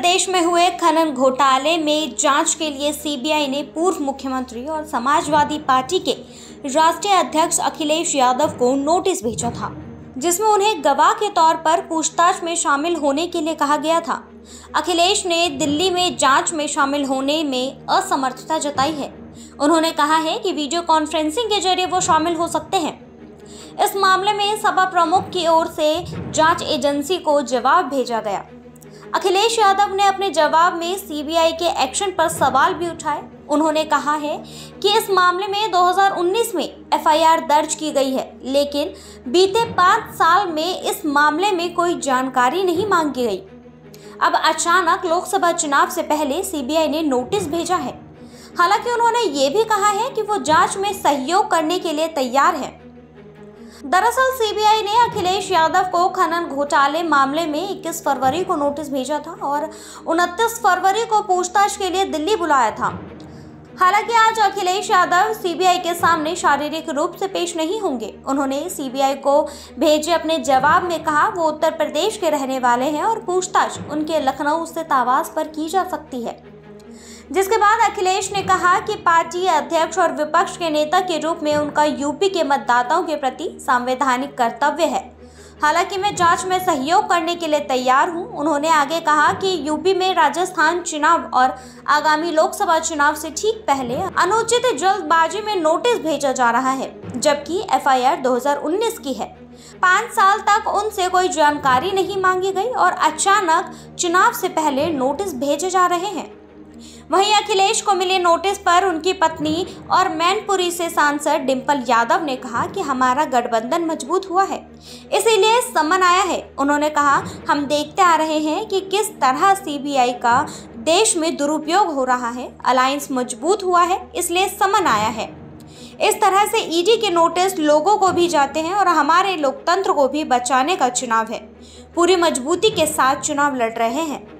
प्रदेश में हुए खनन घोटाले में जांच के लिए सीबीआई ने पूर्व मुख्यमंत्री और समाजवादी पार्टी के राष्ट्रीय अध्यक्ष अखिलेश यादव को नोटिस भेजा था जिसमें उन्हें गवाह के तौर पर पूछताछ में शामिल होने के लिए कहा गया था अखिलेश ने दिल्ली में जांच में शामिल होने में असमर्थता जताई है उन्होंने कहा है कि वीडियो कॉन्फ्रेंसिंग के जरिए वो शामिल हो सकते हैं इस मामले में सभा प्रमुख की ओर से जांच एजेंसी को जवाब भेजा गया अखिलेश यादव ने अपने जवाब में सीबीआई के एक्शन पर सवाल भी उठाए उन्होंने कहा है कि इस मामले में 2019 में एफआईआर दर्ज की गई है लेकिन बीते पाँच साल में इस मामले में कोई जानकारी नहीं मांगी गई अब अचानक लोकसभा चुनाव से पहले सीबीआई ने नोटिस भेजा है हालांकि उन्होंने ये भी कहा है कि वो जांच में सहयोग करने के लिए तैयार है दरअसल सीबीआई ने अखिलेश यादव को खनन घोटाले मामले में 21 फरवरी को नोटिस भेजा था और 29 फरवरी को पूछताछ के लिए दिल्ली बुलाया था हालांकि आज अखिलेश यादव सीबीआई के सामने शारीरिक रूप से पेश नहीं होंगे उन्होंने सीबीआई को भेजे अपने जवाब में कहा वो उत्तर प्रदेश के रहने वाले हैं और पूछताछ उनके लखनऊ स्थित आवास पर की जा सकती है जिसके बाद अखिलेश ने कहा कि पार्टी अध्यक्ष और विपक्ष के नेता के रूप में उनका यूपी के मतदाताओं के प्रति संवैधानिक कर्तव्य है हालांकि मैं जांच में सहयोग करने के लिए तैयार हूं। उन्होंने आगे कहा कि यूपी में राजस्थान चुनाव और आगामी लोकसभा चुनाव से ठीक पहले अनुचित जल्दबाजी में नोटिस भेजा जा रहा है जबकि एफआईआर 2019 की है पाँच साल तक उनसे कोई जानकारी नहीं मांगी गई और अचानक चुनाव से पहले नोटिस भेजे जा रहे हैं वहीं अखिलेश को मिले नोटिस पर उनकी पत्नी और मैनपुरी से सांसद डिम्पल यादव ने कहा कि हमारा गठबंधन मजबूत हुआ है इसीलिए समन आया है उन्होंने कहा हम देखते आ रहे हैं कि किस तरह सीबीआई का देश में दुरुपयोग हो रहा है अलायंस मजबूत हुआ है इसलिए समन आया है इस तरह से ईडी e के नोटिस लोगों को भी जाते हैं और हमारे लोकतंत्र को भी बचाने का चुनाव है पूरी मजबूती के साथ चुनाव लड़ रहे हैं